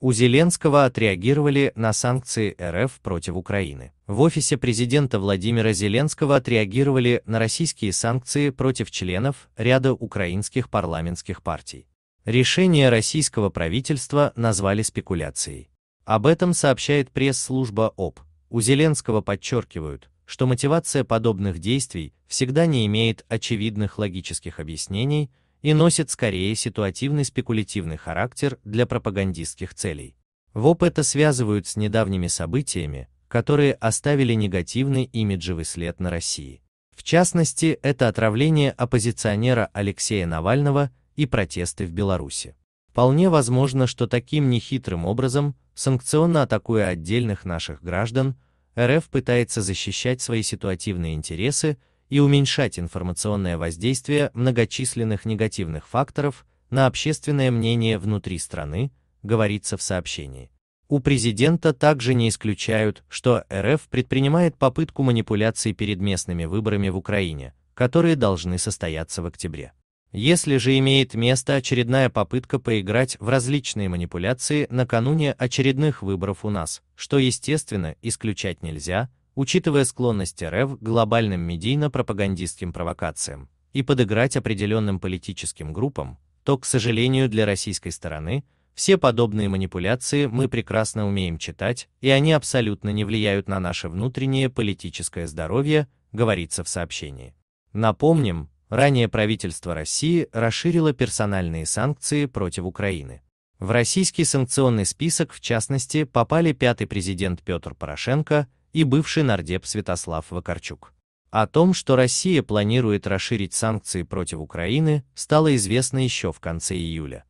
У Зеленского отреагировали на санкции РФ против Украины. В офисе президента Владимира Зеленского отреагировали на российские санкции против членов ряда украинских парламентских партий. Решение российского правительства назвали спекуляцией. Об этом сообщает пресс-служба ОП. У Зеленского подчеркивают, что мотивация подобных действий всегда не имеет очевидных логических объяснений, и носит скорее ситуативный спекулятивный характер для пропагандистских целей. ВОП это связывают с недавними событиями, которые оставили негативный имиджевый след на России. В частности, это отравление оппозиционера Алексея Навального и протесты в Беларуси. Вполне возможно, что таким нехитрым образом, санкционно атакуя отдельных наших граждан, РФ пытается защищать свои ситуативные интересы и уменьшать информационное воздействие многочисленных негативных факторов на общественное мнение внутри страны, говорится в сообщении. У президента также не исключают, что РФ предпринимает попытку манипуляции перед местными выборами в Украине, которые должны состояться в октябре. Если же имеет место очередная попытка поиграть в различные манипуляции накануне очередных выборов у нас, что естественно исключать нельзя, учитывая склонность РФ к глобальным медийно-пропагандистским провокациям и подыграть определенным политическим группам, то, к сожалению, для российской стороны все подобные манипуляции мы прекрасно умеем читать, и они абсолютно не влияют на наше внутреннее политическое здоровье, говорится в сообщении. Напомним, ранее правительство России расширило персональные санкции против Украины. В российский санкционный список, в частности, попали пятый президент Петр Порошенко – и бывший нардеп Святослав Вакарчук. О том, что Россия планирует расширить санкции против Украины, стало известно еще в конце июля.